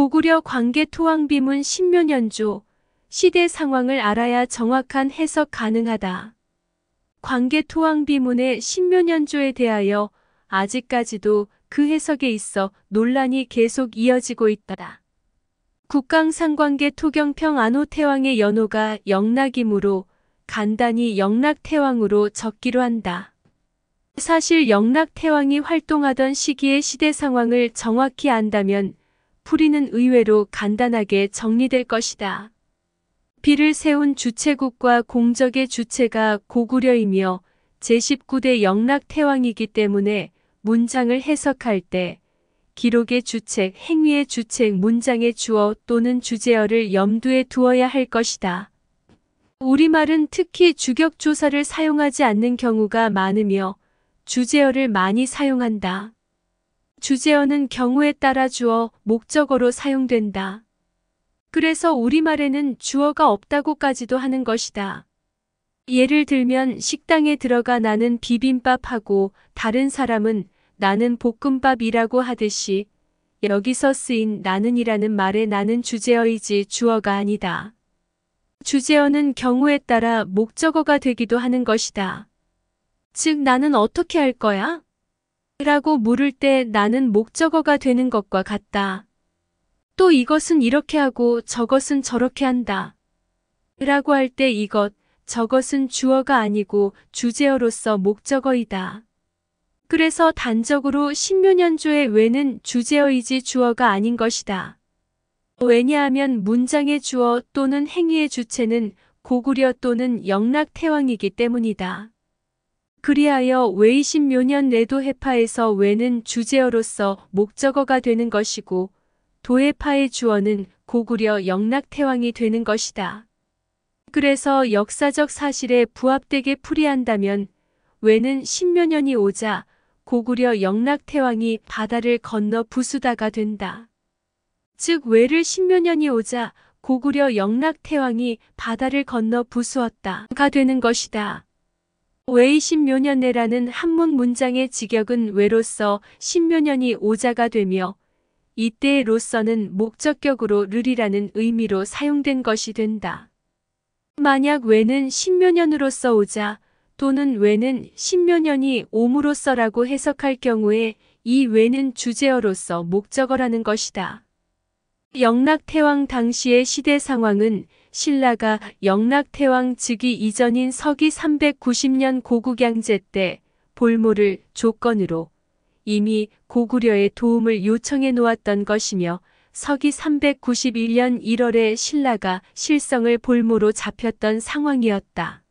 고구려 광개 토왕비문 신묘년조 시대 상황을 알아야 정확한 해석 가능하다. 광개 토왕비문의 신묘년조에 대하여 아직까지도 그 해석에 있어 논란이 계속 이어지고 있다. 국강상관계 토경평 안호태왕의 연호가 영락이므로 간단히 영락태왕으로 적기로 한다. 사실 영락태왕이 활동하던 시기의 시대 상황을 정확히 안다면 풀이는 의외로 간단하게 정리될 것이다. 비를 세운 주체국과 공적의 주체가 고구려이며 제19대 영락태왕이기 때문에 문장을 해석할 때 기록의 주책, 행위의 주책, 문장의 주어 또는 주제어를 염두에 두어야 할 것이다. 우리말은 특히 주격조사를 사용하지 않는 경우가 많으며 주제어를 많이 사용한다. 주제어는 경우에 따라 주어, 목적어로 사용된다. 그래서 우리말에는 주어가 없다고까지도 하는 것이다. 예를 들면 식당에 들어가 나는 비빔밥하고 다른 사람은 나는 볶음밥이라고 하듯이 여기서 쓰인 나는이라는 말에 나는 주제어이지 주어가 아니다. 주제어는 경우에 따라 목적어가 되기도 하는 것이다. 즉 나는 어떻게 할 거야? 라고 물을 때 나는 목적어가 되는 것과 같다. 또 이것은 이렇게 하고 저것은 저렇게 한다. 라고 할 때 이것, 저것은 주어가 아니고 주제어로서 목적어이다. 그래서 단적으로 신묘년조의 왜는 주제어이지 주어가 아닌 것이다. 왜냐하면 문장의 주어 또는 행위의 주체는 고구려 또는 영락태왕이기 때문이다. 그리하여 외이십묘년 내도 해파에서 외는 주제어로서 목적어가 되는 것이고 도해파의 주어는 고구려 영락태왕이 되는 것이다. 그래서 역사적 사실에 부합되게 풀이한다면 외는 십묘년이 오자 고구려 영락태왕이 바다를 건너 부수다가 된다. 즉 외를 십묘년이 오자 고구려 영락태왕이 바다를 건너 부수었다가 되는 것이다. 왜의십묘년에라는 한문 문장의 직역은 외로서 십묘년이 오자가 되며 이때의 로서는 목적격으로 룰이라는 의미로 사용된 것이 된다. 만약 외는 십묘년으로서 오자 또는 외는 십묘년이 오므로서라고 해석할 경우에 이 외는 주제어로서 목적어라는 것이다. 영락태왕 당시의 시대 상황은 신라가 영락태왕 즉위 이전인 서기 390년 고국양제 때 볼모를 조건으로 이미 고구려의 도움을 요청해 놓았던 것이며 서기 391년 1월에 신라가 실성을 볼모로 잡혔던 상황이었다.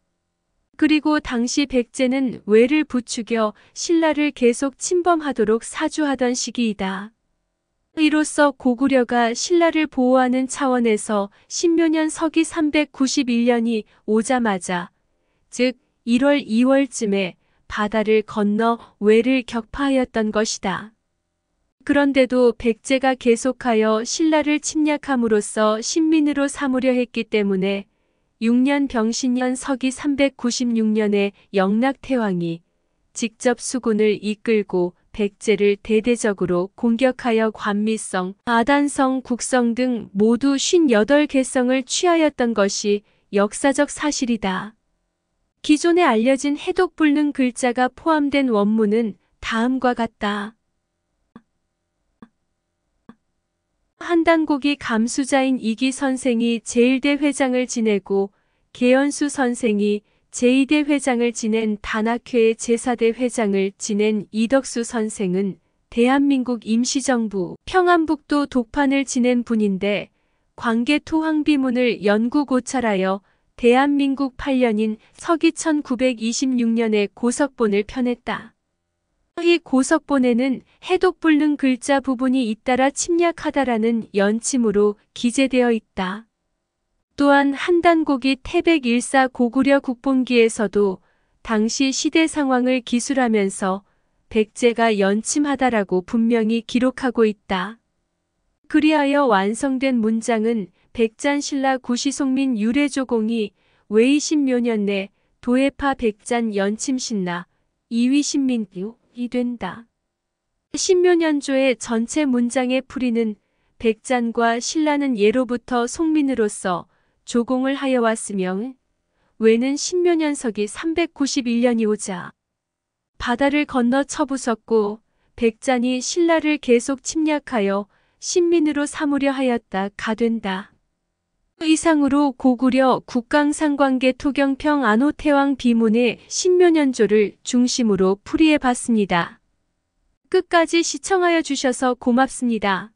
그리고 당시 백제는 왜를 부추겨 신라를 계속 침범하도록 사주하던 시기이다. 이로써 고구려가 신라를 보호하는 차원에서 신묘년 서기 391년이 오자마자 즉 1월 2월쯤에 바다를 건너 외를 격파하였던 것이다. 그런데도 백제가 계속하여 신라를 침략함으로써 신민으로 삼으려 했기 때문에 6년 병신년 서기 396년에 영락태왕이 직접 수군을 이끌고 백제를 대대적으로 공격하여 관미성, 아단성, 국성 등 모두 58개성을 취하였던 것이 역사적 사실이다. 기존에 알려진 해독불능 글자가 포함된 원문은 다음과 같다. 한단곡이 감수자인 이기 선생이 제일대 회장을 지내고 계연수 선생이 제2대 회장을 지낸 단학회의 제4대 회장을 지낸 이덕수 선생은 대한민국 임시정부 평안북도 독판을 지낸 분인데 광개토황비문을 연구 고찰하여 대한민국 8년인 서기 1926년에 고석본을 펴냈다. 이 고석본에는 해독불능 글자 부분이 잇따라 침략하다라는 연침으로 기재되어 있다. 또한 한단곡이 태백 일사 고구려 국본기에서도 당시 시대 상황을 기술하면서 백제가 연침하다라고 분명히 기록하고 있다. 그리하여 완성된 문장은 백잔신라 구시송민 유래조공이 외이신묘년 내 도해파 백잔 연침신라 이위신민교이 된다. 신묘년조의 전체 문장의 풀이는 백잔과 신라는 예로부터 송민으로서 조공을 하여 왔으며 외는 신묘년석이 391년이 오자 바다를 건너 쳐부섰고 백잔이 신라를 계속 침략하여 신민으로 삼으려 하였다 가된다. 그 이상으로 고구려 국강상관계 토경평 안호태왕 비문의 신묘년조를 중심으로 풀이해 봤습니다. 끝까지 시청하여 주셔서 고맙습니다.